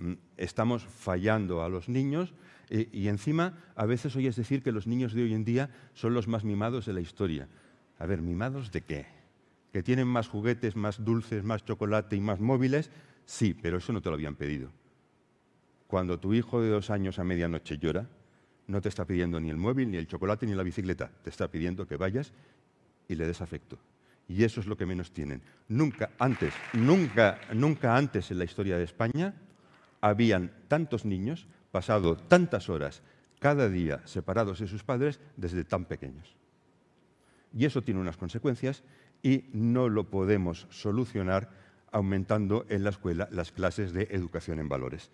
Mm, estamos fallando a los niños eh, y encima a veces oyes decir que los niños de hoy en día son los más mimados de la historia. A ver, ¿mimados de qué? ¿Que tienen más juguetes, más dulces, más chocolate y más móviles? Sí, pero eso no te lo habían pedido. Cuando tu hijo de dos años a medianoche llora, no te está pidiendo ni el móvil, ni el chocolate, ni la bicicleta. Te está pidiendo que vayas y le des afecto. Y eso es lo que menos tienen. Nunca antes, nunca, nunca antes en la historia de España habían tantos niños pasado tantas horas cada día separados de sus padres desde tan pequeños. Y eso tiene unas consecuencias y no lo podemos solucionar aumentando en la escuela las clases de educación en valores.